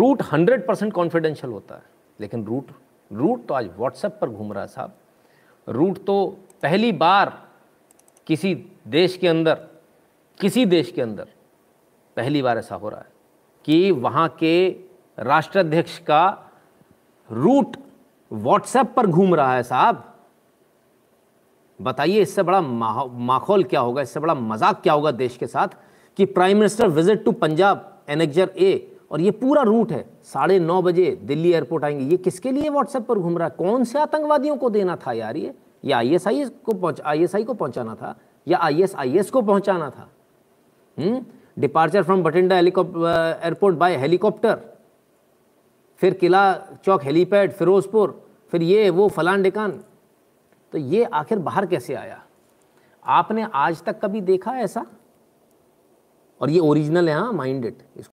root hundred percent confidential होता है लेकिन रूट रूट तो आज व्हाट्सएप पर घूम रहा है साहब रूट तो पहली बार किसी देश के अंदर किसी देश के अंदर पहली बार ऐसा हो रहा है कि वहाँ के राष्ट्राध्यक्ष का रूट व्हाट्सएप पर घूम रहा है साहब बताइए इससे बड़ा माहौल क्या होगा इससे बड़ा मजाक क्या होगा देश के साथ कि prime minister visit to Punjab annexure A और ये पूरा रूट है साढ़े नौ बजे दिल्ली एयरपोर्ट आएंगे ये किसके लिए व्हाट्सएप पर घूम रहा है कौन से आतंकवादियों को देना था यार ये या एस को पहुंच आई को पहुंचाना था या एस को पहुंचाना था departure from Bathinda airport by helicopter फिर किला चौक हेलीपैड फिरोजपुर फिर ये वो फलान डिकान तो ये आखिर बाहर कैसे आया आपने आज तक कभी देखा ऐसा और ये ओरिजिनल है हाँ माइंडेड इसको